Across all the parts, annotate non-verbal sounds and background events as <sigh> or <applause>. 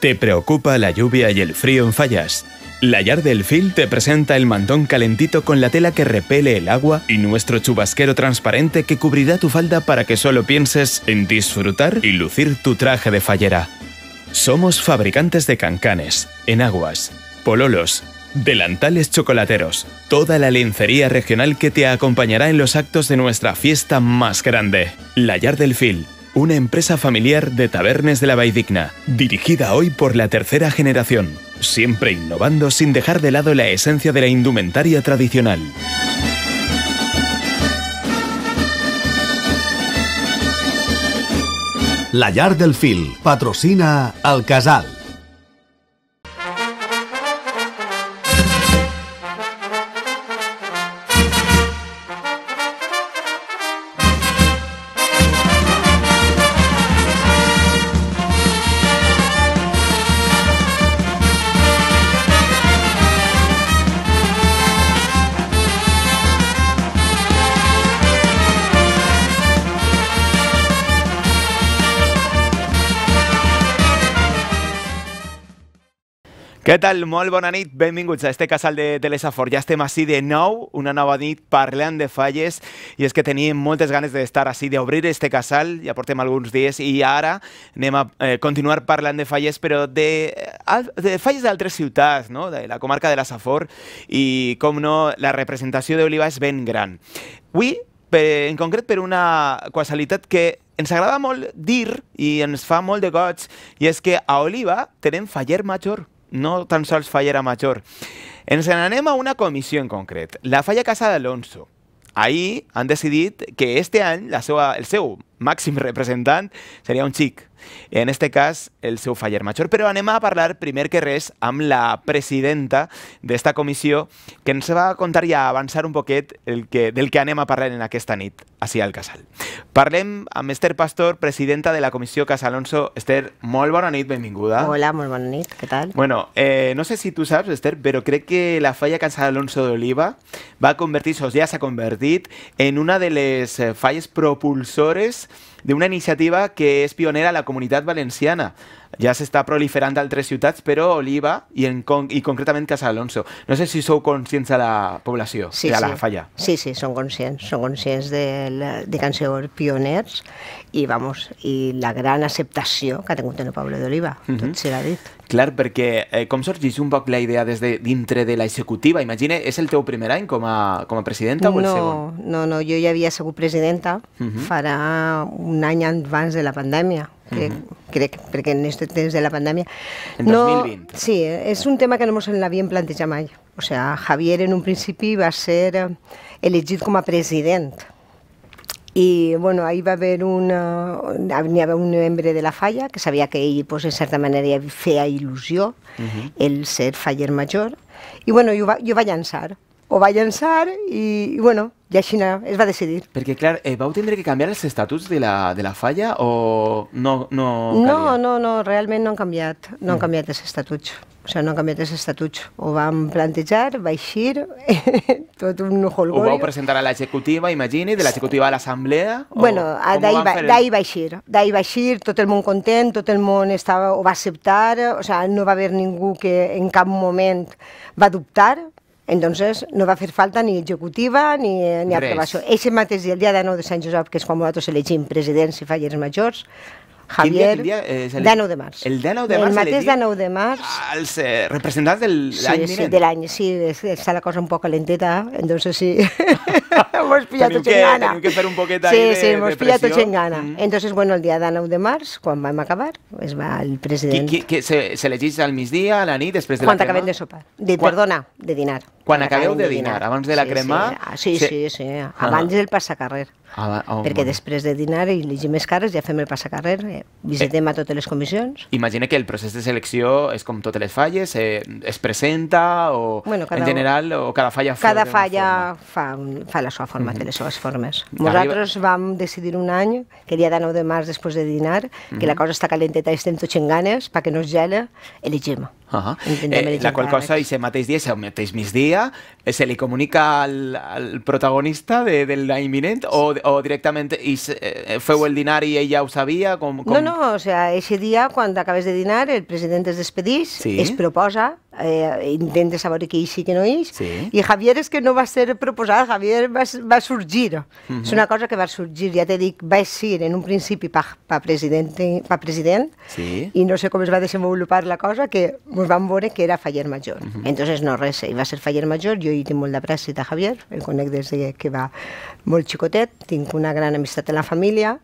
Te preocupa la lluvia y el frío en Fallas. La Yard del Fil te presenta el mantón calentito con la tela que repele el agua y nuestro chubasquero transparente que cubrirá tu falda para que solo pienses en disfrutar y lucir tu traje de fallera. Somos fabricantes de cancanes, enaguas, pololos, delantales chocolateros, toda la lencería regional que te acompañará en los actos de nuestra fiesta más grande. La Yard del Fil una empresa familiar de tabernes de la Vaidigna, dirigida hoy por la tercera generación, siempre innovando sin dejar de lado la esencia de la indumentaria tradicional. La yard del Fil patrocina al Casal. Què tal? Molt bona nit, benvinguts a este casal de Telesafor. Ja estem així de nou, una nova nit parlant de falles i és que teníem moltes ganes d'estar així, d'obrir este casal, ja portem alguns dies i ara anem a eh, continuar parlant de falles, però de, de falles d'altres ciutats, no? de la comarca de la Safor i, com no, la representació d'Oliva és ben gran. Avui, en concret per una casualitat que ens agrada molt dir i ens fa molt de goig, i és que a Oliva tenen faller major no tan sols falla era major. Ens n'anem a una comissió en concret, la falla Casa d'Alonso. Ahir han decidit que este any la seva, el seu màxim representant seria un xic, en este cas, el seu faller major. Però anem a parlar primer que res amb la presidenta d'esta comissió que ens va contar i a avançar un poquet el que, del que anem a parlar en aquesta nit, així al Casal. Parlem amb Esther Pastor, presidenta de la comissió Casalonso. Esther, molt bona nit, benvinguda. Hola, molt bona nit, què tal? Bueno, eh, no sé si tu saps, Esther, però crec que la falla Casalonso d'Oliva va convertir-se, o ja s'ha convertit, en una de les eh, falles propulsores d'una iniciativa que és pionera a la comunitat valenciana. Ja s'està proliferant d'altres ciutats, però Oliva i, en, i concretament Casa Alonso. No sé si sou conscients de la població, sí, de la sí. falla. Sí, sí, són conscients. Són conscients de, la, de que han sigut pioners i, vamos, i la gran acceptació que ha tingut en el poble d'Oliva, mm -hmm. tot mhm. serà dit. Clar, perquè eh, com sorgeix un poc la idea des de dintre de l'executiva? Imagina, és el teu primer any com a, com a presidenta o el segon? No, no, jo ja havia sigut presidenta uh mhm. -huh. farà un any abans de la pandèmia, crec, uh -huh. crec perquè en aquest temps de la pandèmia... En no, 2020. Sí, és un tema que no ens l'havíem plantejat mai. O sigui, Javier en un principi va ser eh, elegit com a president i bueno, ahir va haver una, hi va un membre de la falla que sabia que ell pues, en certa manera feia il·lusió uh -huh. el ser faller major i bueno, jo va, jo va llançar ho va llançar i, i bueno, i així no, es va decidir. Perquè, clar, eh, vau tindre que canviar els estatuts de la, de la falla o no, no calia? No, no, no, realment no han canviat, no, no. han canviat els estatuts. O sigui, no han canviat els estatuts. Ho vam plantejar, va eixir, <laughs> tot un holgori. Ho vau presentar a l'executiva, imagini, de l'executiva a l'assemblea? O... Bueno, d'ahir va, el... va eixir. D'ahir va eixir, tot el món content, tot el món estava, ho va acceptar, o sigui, no va haver ningú que en cap moment va dubtar, Entonces, no va fer falta ni executiva ni, ni aprovació. Eixe mateix dia, el dia de 9 de Sant Josep, que és quan nosaltres elegim presidents i fallers majors, Javier, el dia, quin dia, eh, de 19 de març. El 19 de març. El mateix de 9 de març. Els eh, representants de l'any sí, sí, de l'any, sí, està la cosa un poc calenteta, entonces sí. <laughs> mos pilla teniu tot en gana. Teniu que fer un poquet sí, de, sí, mos pilla tot en gana. Mm. Entonces, bueno, el dia de 9 de març, quan vam acabar, es va el president... Qui, qui, se, se llegeix al migdia, a la nit, després de quan la crema? Quan acabem de sopar. De, quan... Perdona, de dinar. Quan, quan acabeu de dinar, dinar, abans de la sí, crema... Sí, ah, sí, sí, sí, abans ah. del passacarrer. Ah, a la, oh, perquè bueno. després de dinar i llegim més càrrecs, ja fem el passacarrer, eh? visitem eh, a totes les comissions. Imagina que el procés de selecció és com totes les falles, eh, es presenta o bueno, cada, en general o cada falla fa Cada falla fa, fa la seva forma, mm -hmm. té les seves formes. Nosaltres Arriba... vam decidir un any, que dia de 9 de març després de dinar, que mm -hmm. la cosa està calenteta i estem tots en ganes, perquè no es gela, elegim. Uh -huh. eh, la qual cosa, aquest mateix dia, el mateix migdia, eh, se li comunica al, al protagonista de, de la imminent o, o directament i eh, feu el dinar i ella ho sabia? Com, com... No, no, o sea, ese dia, quan acabes de dinar, el president es despedís, sí. es proposa eh, intenta saber que és i que no és, sí. i Javier és que no va ser proposat, Javier va, va sorgir. Uh mhm. -huh. És una cosa que va sorgir, ja te dic, va ser en un principi pa, pa president, pa president sí. i no sé com es va desenvolupar la cosa, que ens vam veure que era faller major. Uh mhm. -huh. Entonces no res, va ser faller major, jo hi tinc molt d'apreci a Javier, el conec des de que va molt xicotet, tinc una gran amistat en la família,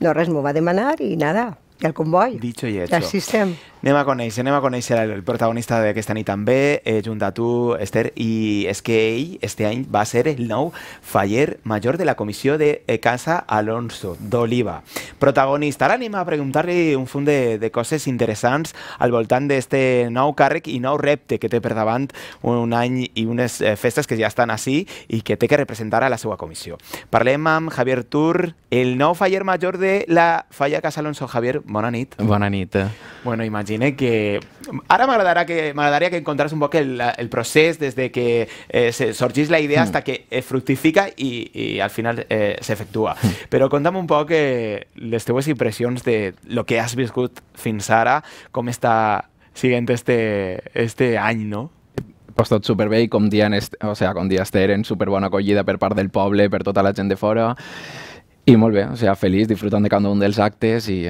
no res, m'ho va demanar i nada, i el comboi. Dicho i hecho. estem. Anem a conèixer, anem a conèixer el protagonista d'aquesta nit també, eh, junt a tu, Esther, i és que ell, este any, va ser el nou faller major de la comissió de e Casa Alonso, d'Oliva. Protagonista. Ara anem a preguntar-li un fum de, de coses interessants al voltant d'este nou càrrec i nou repte que té per davant un any i unes eh, festes que ja estan així i que té que representar a la seva comissió. Parlem amb Javier Tur, el nou faller major de la Falla Casa Alonso. Javier, bona nit. Bona nit. Bueno, imagine que... Ara m'agradaria que, que encontrés un poc el, el procés des de que eh, se sorgís la idea mm. hasta que eh, fructifica i, i al final eh, s'efectua. Mm. Però conta'm un poc eh, les teues impressions de lo que has viscut fins ara, com està siguent este, este any, no? pues tot superbé i com dia, o sea, com dia Esther en superbona acollida per part del poble, per tota la gent de fora i molt bé, o sea, feliç, disfrutant de cada un dels actes i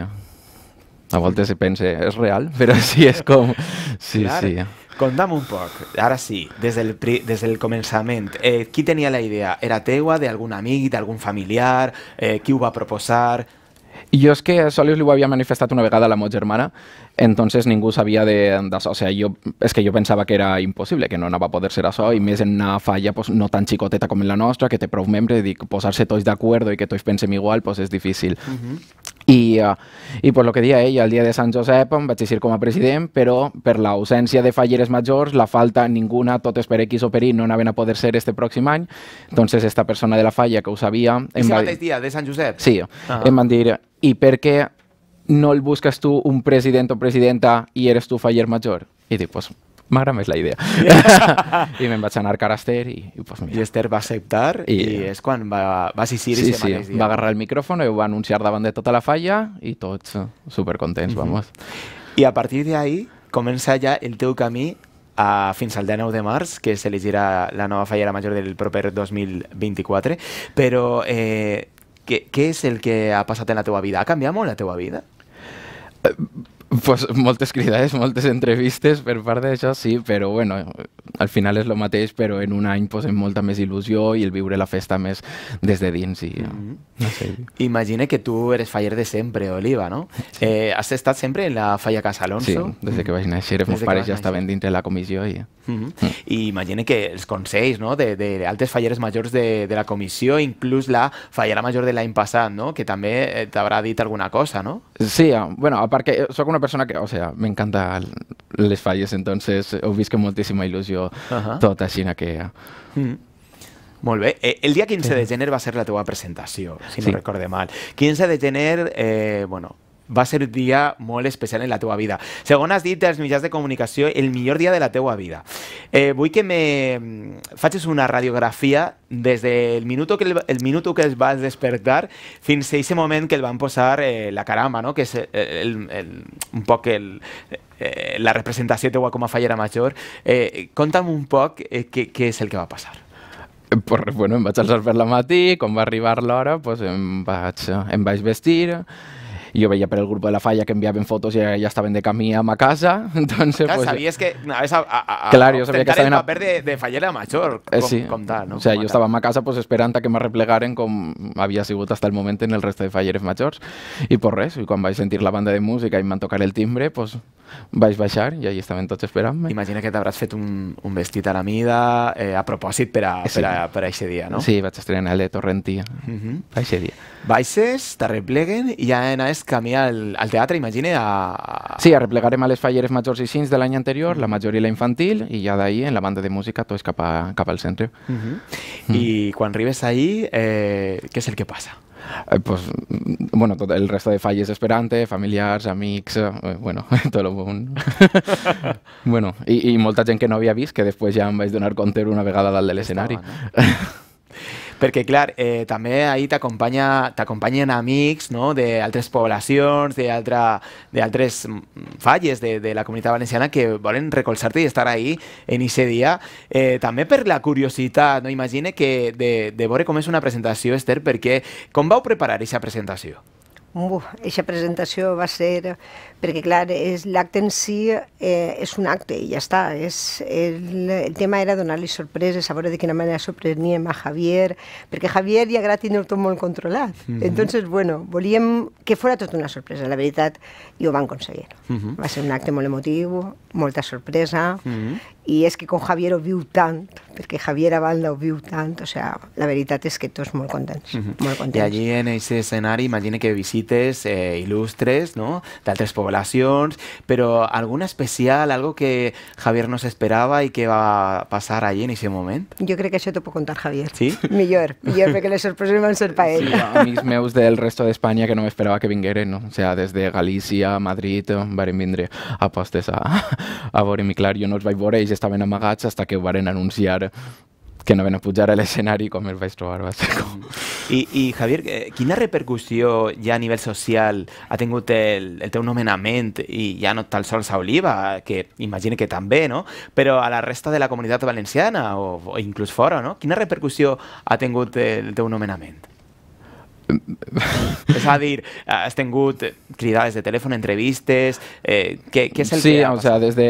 a voltes se pensa, és real, <laughs> però sí, és com... Sí, Clar. sí. Conta'm un poc, ara sí, des del, pri, des del començament. Eh, qui tenia la idea? Era teua, d'algun amic, d'algun familiar? Eh, qui ho va proposar? Jo és que Solius li ho havia manifestat una vegada a la meva germana, entonces ningú sabia de, de O sea, jo, és que jo pensava que era impossible, que no anava a poder ser això, i més en una falla pues, no tan xicoteta com en la nostra, que té prou membres, dic, posar-se tots d'acord i que tots pensem igual, pues és difícil. Uh mhm. -huh. I, uh, i pues, lo que deia ell, el dia de Sant Josep em vaig dir com a president, però per l'ausència de falleres majors, la falta ninguna, totes per X o per Y, no anaven a poder ser este pròxim any, entonces esta persona de la falla que ho sabia... Ese va... mateix dia, de Sant Josep? Sí, ah. em van dir, i per què no el busques tu un president o presidenta i eres tu faller major? I dic, pues, Magram es la idea. <laughs> <laughs> y me a a Caraster y y pues, mira. Esther va a aceptar y es cuando va, va a sí, sí. se Va agarrar el micrófono y va a anunciar banda de toda la falla y todo súper contento vamos. Y a partir de ahí comienza ya el teu camí a, fins al 9 de marzo, que se s'elegirà la nueva fallera mayor del proper 2024, Pero ¿qué es què el que ha pasado en la teva vida? Ha cambiado la teva vida? Eh, pues, moltes cridades, moltes entrevistes per part d'això, sí, però bueno, al final és el mateix, però en un any pues, molta més il·lusió i el viure la festa més des de dins. I, mm -hmm. no sé. Imagina que tu eres faller de sempre, Oliva, no? Sí. Eh, has estat sempre en la falla Casa Alonso? Sí, des de que vaig néixer, els meus pares ja estaven dintre la comissió. I, mm -hmm. mm. I imagina que els consells no? d'altres falleres majors de, de la comissió, inclús la fallera major de l'any passat, no? que també eh, t'haurà dit alguna cosa, no? Sí, eh, bueno, a part que sóc una persona que, o sea, me encanta les falles, entonces he eh, visc amb moltíssima il·lusió uh -huh. tot així que... Ah. Mm. Molt bé. Eh, el dia 15 sí. de gener va ser la teva presentació, si no recorde mal. 15 de gener, eh, bueno, va ser un dia molt especial en la teva vida. Segons has dit als mitjans de comunicació el millor dia de la teva vida. Eh, vull que me mm, facis una radiografia des del minut que, el, el minut que es vas despertar fins a aquest moment que el van posar eh, la caramba, no? que és el, eh, el, el, un poc el, eh, la representació teua com a fallera major. Eh, conta'm un poc eh, què, què és el que va passar eh, pues, bueno, em vaig alçar per la matí, quan va arribar l'hora, pues, em, vaig, em vaig vestir, y yo veía por el grup de la falla que enviaven fotos y ya estaban de camí a ma casa, <laughs> entonces... Claro, pues, sabías que anaves a, a, a eh, claro, jo sabia que estaven... el paper de, de fallera major, com, eh, sí. com tal, no? O sigui, sea, jo estava a ma casa pues, esperant a que me replegaren com havia sigut hasta el moment en el resto de falleres majors i pues res, i quan vaig sentir la banda de música i em van tocar el timbre, pues vaig baixar i allà estaven tots esperant-me. Imagina que t'hauràs fet un, un vestit a la mida, eh, a propòsit per a, sí. per, a, per a aquest dia, no? Sí, vaig estrenar el de Torrentí, uh mhm. -huh. a aquest dia. Baixes, t'arrepleguen i ja anaves camí al, al teatre, imagina, a... Sí, arreplegarem a les falleres majors i cins de l'any anterior, la majoria i la infantil, i ja d'ahir en la banda de música tot és cap, a, cap al centre. Uh -huh. -huh. I quan arribes ahir, eh, què és el que passa? eh, pues, mm, bueno, tot el resto de falles esperante, familiars, amics, eh, eh bueno, <laughs> tot el món. <laughs> bueno, i, i molta gent que no havia vist, que després ja em vaig donar compte una vegada dalt de l'escenari. Perquè, clar, eh, també ahir t'acompanyen amics no? d'altres poblacions, d'altres falles de, de la comunitat valenciana que volen recolzar-te i estar ahí en aquest dia. Eh, també per la curiositat, no? imagine que de, de veure com és una presentació, Esther, perquè com vau preparar aquesta presentació? Eixa presentació va ser, perquè clar, és l'acte en si eh, és un acte i ja està. És, el, el tema era donar-li sorpreses, a veure de quina manera sorpreníem a Javier, perquè Javier ja agrada tenir tot molt controlat. Mm -hmm. Entonces, bueno, volíem que fora tot una sorpresa, la veritat, i ho van aconseguir. Mm -hmm. Va ser un acte molt emotiu, molta sorpresa, mm -hmm y es que con Javier lo viu tanto porque Javier Abanda lo viu tanto o sea, la verdad es que todos muy contentos y allí en ese escenario imagínate que visites eh, ilustres no no?, d'altres poblaciones pero alguna especial, algo que Javier no esperaba y que va a pasar allí en ese momento yo creo que eso te puedo contar, Javier. Sí? <laughs> Millor, millor, perquè les sorpreses van ser per ell. Sí, amics meus del resto de España que no me esperaba que vingueren, no? O sea, desde Galicia Madrid, em, varen a postes <laughs> a, a veure mi clar, jo no os vaig estaven amagats fins que ho varen anunciar que van a pujar a l'escenari com el vaig trobar. Va ser com... I, I, Javier, eh, quina repercussió ja a nivell social ha tingut el, el teu nomenament i ja no tal sols a Oliva, que imagino que també, no? però a la resta de la comunitat valenciana o, o inclús fora, no? Quina repercussió ha tingut el teu nomenament? és <laughs> a dir, has tingut cridades de telèfon, entrevistes... Eh, què, què és el sí, que ha o sea, des de...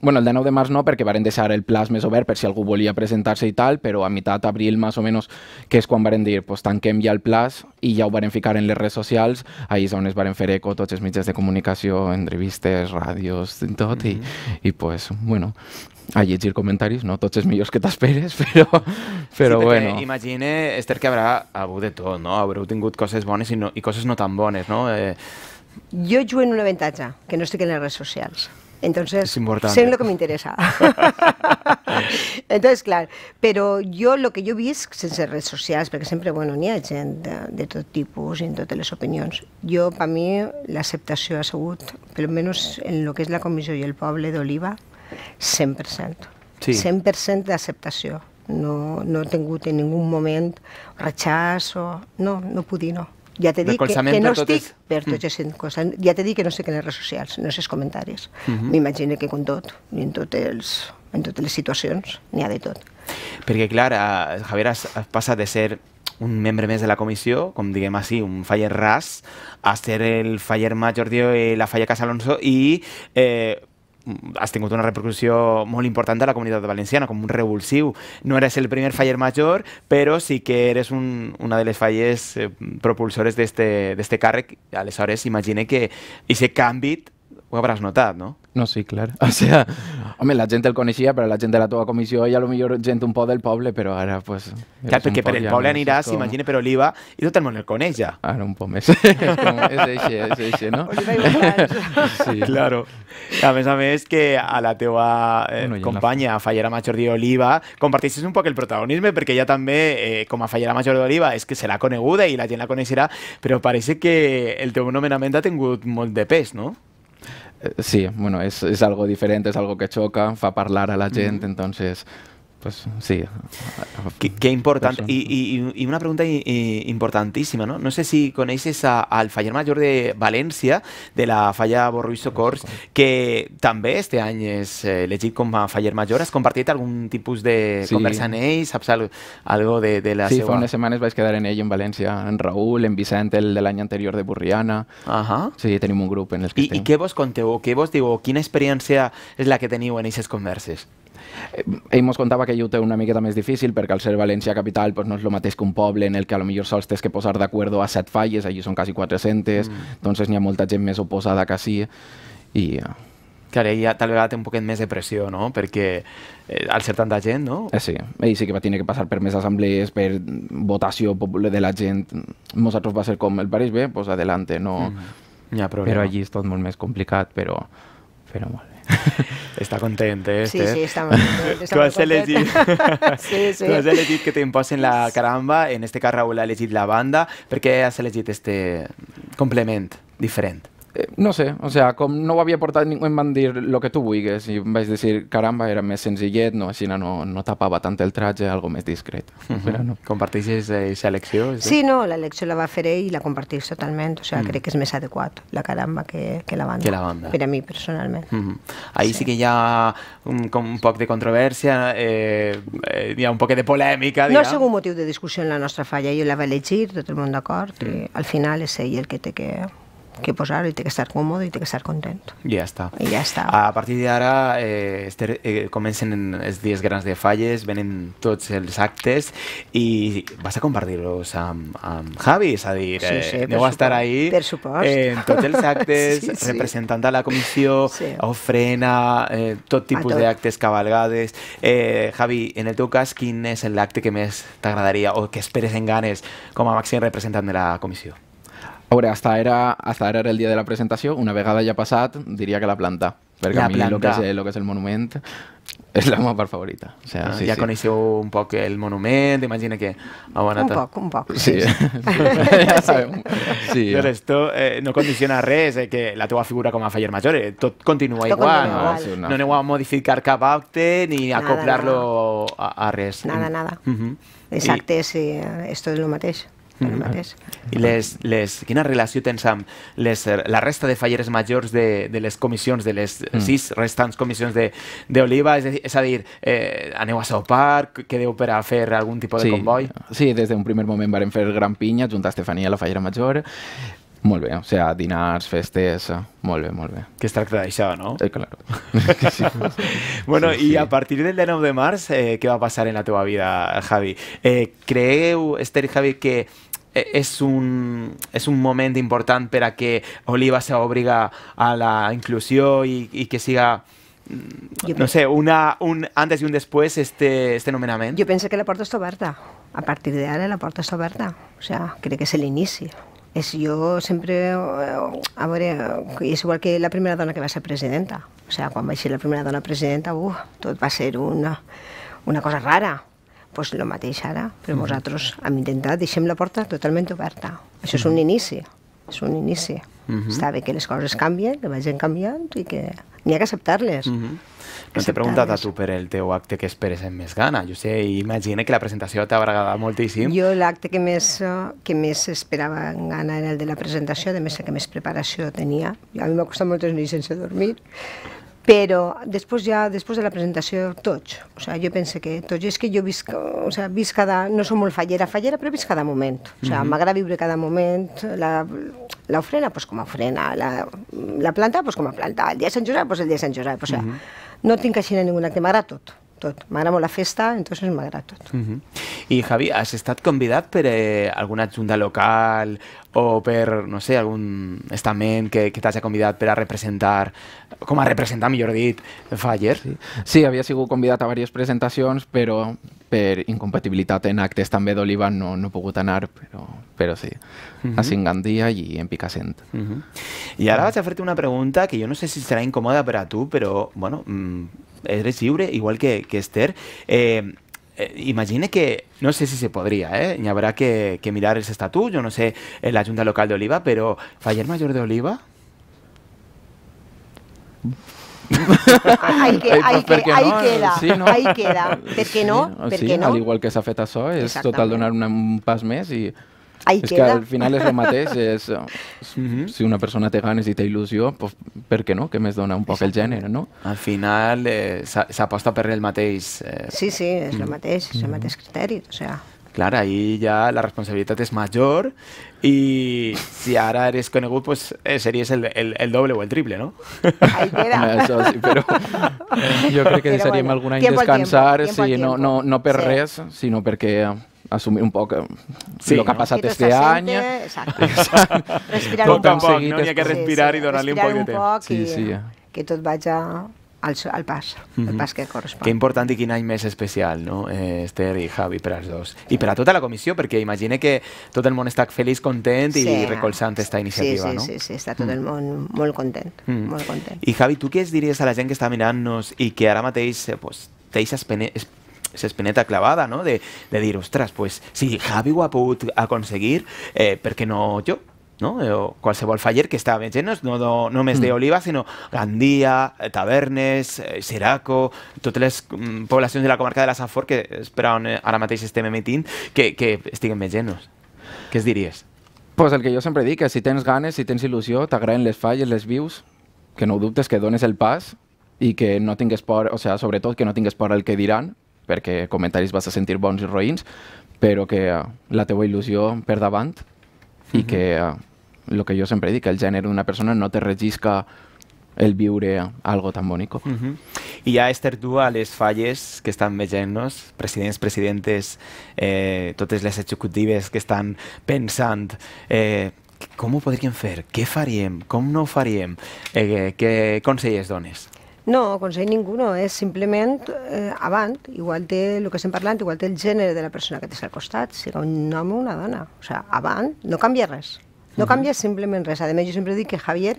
Bueno, el de 9 de març no, perquè varen deixar el plaç més obert per si algú volia presentar-se i tal, però a meitat d'abril, més o menys, que és quan varen dir pues, tanquem ja el plaç i ja ho varen ficar en les redes socials, ahí és on es varen fer eco tots els mitjans de comunicació, entrevistes, ràdios, tot, mm -hmm. i, mm-hmm. i pues, bueno, a llegir comentaris, no tots els millors que t'esperes, <laughs> però, però sí, bueno. Imagine, Esther, que haurà hagut de tot, no? Haureu tingut coses bones i, no, i coses no tan bones, no? Eh... Jo jugo en un avantatge, que no estic en les redes socials. Entonces, sé lo eh? que me interesa. <laughs> Entonces, clar, però jo lo que jo visc sense redes socials, perquè sempre, bueno, n'hi ha gent de, de tot tipus i en totes les opinions, jo, per mi, l'acceptació ha sigut, pel menys en lo que és la comissió i el poble d'Oliva, 100%. Sí. 100% d'acceptació. No, no he tingut en ningú moment rechaç o... No, no puc dir no. Ja t'he dit que, que no estic... Totes... Per tot mm. Ja t'he dit que no què en les redes socials, no els comentaris. Mhm. M'imagino mm -hmm. que com tot, en, tot els, en totes les situacions, n'hi ha de tot. Perquè, clar, a, eh, Javier, has, has passat de ser un membre més de la comissió, com diguem així, un faller ras, a ser el faller major de la falla Casa Alonso i eh, Mm, has tingut una repercussió molt important de la comunitat valenciana, com un revulsiu. No eres el primer faller major, però sí que eres un, una de les falles eh, propulsores d'este càrrec. Aleshores, imagine que aquest canvi ho hauràs notat, no? No, sí, clar. O sea, home, la gent el coneixia, però la gent de la teva comissió i a lo millor gent un poc del poble, però ara, pues... Clar, perquè per el poble aniràs, com... imagina, per Oliva, i tot el món el coneix ja. Ara un poc més. com és eixe, és eixe, no? sí. Claro. <laughs> A més a més que a la teva eh, bueno, companya, la... Fallera Major d'Oliva, comparteixes un poc el protagonisme, perquè ja també, eh, com a Fallera Major d'Oliva, és que serà coneguda i la gent la coneixerà, però pareix que el teu nomenament ha tingut molt de pes, no? Eh, sí, bueno, es, es, algo diferente, es algo que choca, fa a la a la -hmm. entonces Pues, sí. Qué, importante. Y, una pregunta importantísima, ¿no? No sé si conocéis al faller mayor de Valencia, de la falla Borruí Socors, que también este año es eh, elegido como faller mayor. Has compartido algún tipo de sí. conversa en algo de, de la sí, hace unas semanas vais a quedar en ello en Valencia, en Raúl, en Vicente el del año anterior de Burriana. Ajá. Sí, tenemos un grupo en el que ¿Y, ¿Y qué vos o qué vos digo? ¿Qué experiencia es la que tenéis en aquestes converses? Ell eh, mos contava que ell ho té una miqueta més difícil perquè al ser València capital pues, no és el mateix que un poble en el que a lo millor sols tens que posar d'acord a set falles, allí són quasi 400, mm. doncs n'hi ha molta gent més oposada que sí. I, eh. Clar, ell tal vegada té un poquet més de pressió, no? Perquè eh, al ser tanta gent, no? Eh, sí, ell sí que va tenir que passar per més assemblees, per votació popular de la gent. Nosaltres va ser com, el París, bé, pues adelante, no... Mm. Ja, però, però allí és tot molt més complicat, però, però molt bé. <laughs> Està content, eh, Esther? Sí, sí, està molt content. <laughs> Està tu, has molt elegit... <laughs> sí, sí. tu has elegit que t'empassin la caramba, en este cas Raül ha elegit la banda, perquè has elegit este complement diferent? Eh, no sé, o sea, com no ho havia portat ningú em van dir el que tu vulguis i em vaig dir, caramba, era més senzillet, no, així no, no tapava tant el traje, algo més discret. Uh <laughs> -huh. Però no. Comparteixes eh, aquesta elecció? Sí, sí no, l'elecció la va fer ell i la comparteix totalment, o sea, mm. crec que és més adequat la caramba que, que la banda. Que la banda. Per a mi, personalment. Mm -hmm. Ahí sí. sí que hi ha un, com un poc de controvèrsia, eh, eh, hi ha un poc de polèmica, diguem. No ha sigut motiu de discussió en la nostra falla, jo la vaig elegir, tot el món d'acord, mm. i al final és ell el que té que que posar i té que estar còmode i té que estar content. I ja està. I ja està. A partir d'ara eh, ester, eh, comencen els dies grans de falles, venen tots els actes i vas a compartir-los amb, amb Javi, és a dir, sí, eh, sí, eh, aneu a estar ahí per supost. eh, en tots els <laughs> actes, sí, sí. representant a la comissió, sí. ofrena, eh, tot tipus d'actes, cabalgades. Eh, Javi, en el teu cas, quin és l'acte que més t'agradaria o que esperes en ganes com a màxim representant de la comissió? A veure, hasta era, hasta ara era el dia de la presentació, una vegada ja passat, diria que la planta, perquè la a mi el que, és, lo que és el monument <laughs> és la meva part favorita. O sea, ah, sí, ja sí. coneixeu un poc el monument, imagina que heu anat... Un poc, un poc. Sí, <laughs> <laughs> ja sabem. Sí. Però esto eh, no condiciona res, eh, que la teva figura com a faller major, eh, tot continua tot igual. Continua no? Igual. no aneu a modificar cap acte ni acoplar-lo a, a res. Nada, mm. nada. Uh mhm. -huh. Exacte, I... sí, eh, esto es lo mateix. Mm-hmm. mateix. I les, les, quina relació tens amb les, la resta de falleres majors de, de les comissions, de les mm. sis restants comissions d'Oliva? És, és a dir, eh, aneu a Parc, quedeu per a fer algun tipus sí. de convoi? Sí, des d'un primer moment vam fer gran pinya, a Estefania la fallera major, Molt o sea, dinars, festes, eh, molt bé, molt bé. Que está tracta no? Eh, <laughs> sí, claro. bueno, y a partir del 9 de marzo, eh, ¿qué va a pasar en la teva vida, Javi? Eh, Esther y Javi, que es un, momento un para importante para que Oliva se obliga a la inclusión y que siga no sé, una, un antes y un después este, este Yo yo que la puerta está abierta. A partir de ahora, la puerta está abierta. O sea, creo que es el inicio. és, jo sempre... Eh, A veure, eh, és igual que la primera dona que va ser presidenta. O sigui, quan vaig ser la primera dona presidenta, uf, tot va ser una, una cosa rara. Doncs pues el mateix ara, però nosaltres mm. hem intentat, deixem la porta totalment oberta. Això és un mm. inici, és un inici. -huh. Mhm. Està bé que les coses canvien, que vagin canviant i que n'hi ha que acceptar-les. Uh mhm. -huh. No t'he preguntat a tu per el teu acte que esperes amb més gana. Jo sé, imagina que la presentació t'ha agradat moltíssim. Jo l'acte que més, que més esperava en gana era el de la presentació, de més que més preparació tenia. A mi m'ha costat moltes nits sense dormir, però després ja, després de la presentació, tots. O sigui, jo penso que tots. és que jo visc, o sigui, visc cada... No som molt fallera, fallera, però visc cada moment. O sigui, mhm. m'agrada mm -hmm. viure cada moment. La, ofrena, doncs com a ofrena. La, la planta, doncs com a planta. El dia de Sant Josep, doncs el dia de Sant Josep. O sigui, mm -hmm. no tinc així ninguna que m'agrada tot tot. M'agrada molt la festa, entonces m'agrada tot. Uh -huh. I Javi, has estat convidat per eh, alguna junta local o per, no sé, algun estament que, que t'hagi convidat per a representar, com a representar, millor dit, Faller? Sí, sí havia sigut convidat a diverses presentacions, però per incompatibilitat en actes també d'Oliva no, no he pogut anar, però, però sí, uh -huh. a Singandia i en Picassent. Uh -huh. I ara vaig a fer-te una pregunta que jo no sé si serà incòmoda per a tu, però, bueno, mm, eres libre, igual que, que Esther. Eh, eh, imagine que, no sé si se podría, ¿eh? habrá que, que mirar ese estatuto, yo no sé, en la Junta Local de Oliva, pero Faller Mayor de Oliva... ahí queda, ahí queda. ¿Por qué no? Sí, Al igual que esa feta es total donar un pas mes y... Ahí és queda. que al final és el mateix, és, és, <laughs> mm -hmm. Eh, si una persona té ganes i té il·lusió, pues, per què no? Què més dona un poc Exacte. el gènere, no? Al final eh, s'aposta per el mateix. Eh... Sí, sí, és lo el mm. mateix, és el mateix criteri, o sea... Clar, ahí ja la responsabilitat és major i si ara eres conegut, pues, eh, series el, el, el doble o el triple, no? Ahí queda. Això <laughs> sí, però jo <laughs> crec que però deixaríem bueno, algun any descansar, tiempo, tiempo, sí, tiempo, no, no, no per sí. res, sinó perquè assumir un poc eh, sí, el que ha passat no? este any. Exacte. Exacte. respirar un poc. No n'hi ha que respirar sí, sí. i donar-li un poc de temps. Sí, sí. Eh. Que tot vagi al, al pas, al mhm. pas que correspon. Que important i quin any més especial, no? Eh, Esther i Javi, per als dos. I per a tota la comissió, perquè imagine que tot el món està feliç, content sí. i ah. recolzant aquesta iniciativa, sí, sí, no? Sí, sí, està tot mhm. el món molt content, mm. molt content. I Javi, tu què es diries a la gent que està mirant-nos i que ara mateix eh, pues, té aquesta esa espineta clavada, ¿no? De, de decir, ostras, pues, si Javi ho ha pogut aconseguir, eh, ¿por qué no yo? no? Eh, o qualsevol faller que estava veient, no, no només de d'Oliva, mm. sinó Gandia, eh, Tavernes, eh, Seraco, totes les mm, poblacions de la comarca de la Safor que és per on ara mateix estem emetint, que, que estiguen veient-nos. Què es diries? Pues el que jo sempre dic, que si tens ganes, si tens il·lusió, t'agraden les falles, les vius, que no dubtes, que dones el pas i que no tingues por, o sea, sobretot que no tingues por el que diran, perquè comentaris vas a sentir bons i roïns, però que uh, la teua il·lusió per davant i mm -hmm. que el eh, que jo sempre dic, el gènere d'una persona no te regisca el viure algo tan bonic. Mm -hmm. I ja, Esther, tu a les falles que estan veient-nos, presidents, presidentes, eh, totes les executives que estan pensant eh, com ho podríem fer, què faríem, com no ho faríem, eh, què consells dones? No, consell ningú no, és simplement eh, avant, igual té el que estem parlant, igual té el gènere de la persona que té al costat, siga un home o una dona, o sigui, sea, avant, no canvia res, no uh mhm. -huh. canvia simplement res. A més, jo sempre dic que Javier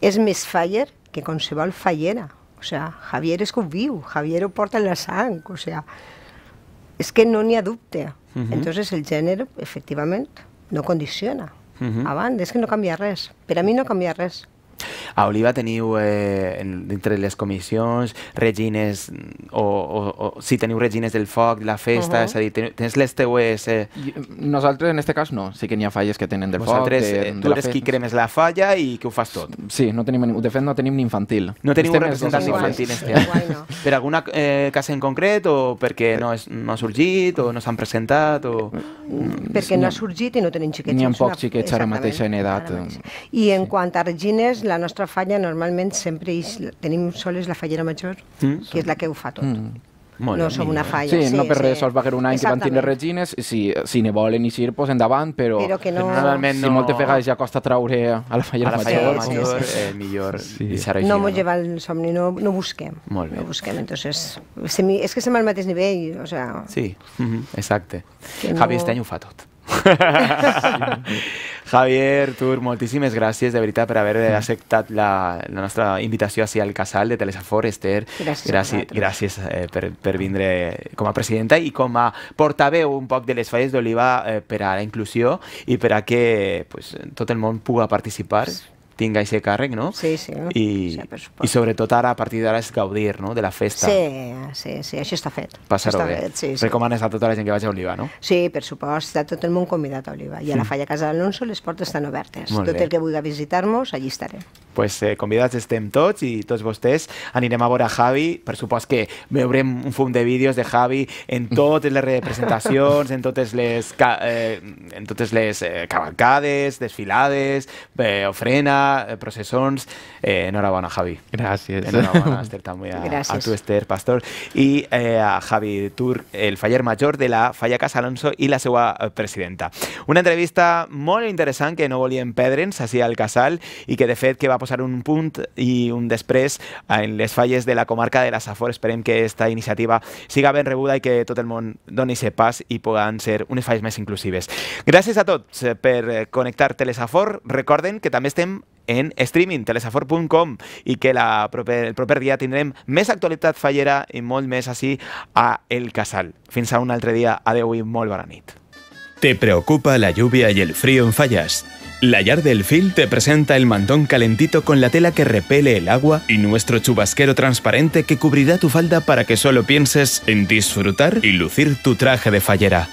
és més faller que qualsevol fallera, o sigui, sea, Javier és que ho viu, Javier ho porta en la sang, o sigui, sea, és que no n'hi ha dubte. Uh mhm. -huh. Entonces el gènere, efectivament, no condiciona. Uh mhm. -huh. Avant, és que no canvia res. Per a mi no canvia res. A Oliva teniu, eh, dintre les comissions, regines, mm, o, o, o si teniu regines del foc, la festa, uh -huh. és a dir, ten, tens les teues... Eh... Mm, nosaltres, en aquest cas, no. Sí que n'hi ha falles que tenen del Vosaltres, foc, Vosaltres, de eh, tu eres qui cremes la falla i que ho fas tot. Sí, no tenim, de fet, no tenim ni infantil. No teniu un representant infantil este any. Per alguna eh, casa en concret o perquè no, és, no ha sorgit o no s'han presentat? O... Mm, perquè no ha sorgit i no tenim xiquets. N'hi ha pocs xiquets ara mateix en edat. I en sí. quant a Regines, la nostra nostra falla normalment sempre és, tenim soles la fallera major, mm. que és la que ho fa tot. Mm. Molt no som una falla. Sí, sí no per sí. res, sols va haver un any que van tenir regines, si, si ne volen eixir, pues endavant, però, però que no... normalment no... si moltes vegades ja costa traure a la falla a la major, sí, major sí, sí. Eh, millor sí. deixar així. No, no. lleva el somni, no, no busquem. Molt bé. No busquem, entonces, se, és que som al mateix nivell, o sea... Sí, mm -hmm, exacte. Que Javi, este any ho fa tot. <laughs> Javier Tur, moltíssimes gràcies de veritat per haver acceptat la, la nostra invitació així al casal de Telesafor, Esther. Gràcies, gràcies, gràcies eh, per, per vindre com a presidenta i com a portaveu un poc de les falles d'Oliva eh, per a la inclusió i per a que pues, tot el món puga participar. Sí tinga aquest càrrec, no? Sí, sí. I, sí, I sobretot ara, a partir d'ara, és gaudir no? de la festa. Sí, sí, sí, això està fet. Passar-ho bé. Fet, sí, sí. Recomanes a tota la gent que vagi a Oliva, no? Sí, per supost, està tot el món convidat a Oliva. I a la mm. Falla Casa d'Alonso les portes estan obertes. Molt tot bé. el que vulgui visitar-nos, allí estaré. pues, eh, convidats estem tots i tots vostès. Anirem a veure Javi. Per supost que veurem un fum de vídeos de Javi en totes les representacions, en totes les, eh, en totes les eh, cavalcades, desfilades, eh, ofrenes, Eh, processons. Eh, enhorabona, Javi. Gràcies. Enhorabona, Esther, <laughs> també a, Gràcies. a tu, Esther Pastor. I eh, a Javi Tur, el faller major de la Falla Casa Alonso i la seva eh, presidenta. Una entrevista molt interessant que no volien perdre'ns així al Casal i que, de fet, que va posar un punt i un després en les falles de la comarca de la Safor. Esperem que aquesta iniciativa siga ben rebuda i que tot el món doni ser pas i puguin ser unes falles més inclusives. Gràcies a tots eh, per connectar Telesafor. Recorden que també estem en streaming, telesafor.com, y que la el propio día tendremos més actualidad fallera y molt més así a El Casal. Fins a un altre dia. a i molt ¿Te preocupa la lluvia y el frío en Fallas? La Yard del Fil te presenta el mantón calentito con la tela que repele el agua y nuestro chubasquero transparente que cubrirá tu falda para que solo pienses en disfrutar y lucir tu traje de fallera.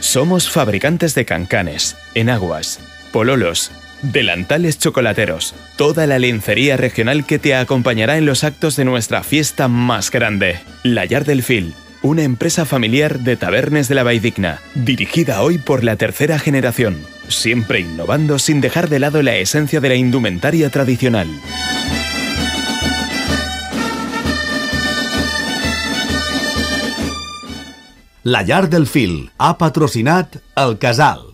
Somos fabricantes de cancanes, enaguas, pololos, Delantales Chocolateros, toda la lencería regional que te acompañará en los actos de nuestra fiesta más grande. La Yard del Fil, una empresa familiar de tabernes de la Vaidigna, dirigida hoy por la tercera generación, siempre innovando sin dejar de lado la esencia de la indumentaria tradicional. La Yard del Fil ha patrocinat al Casal.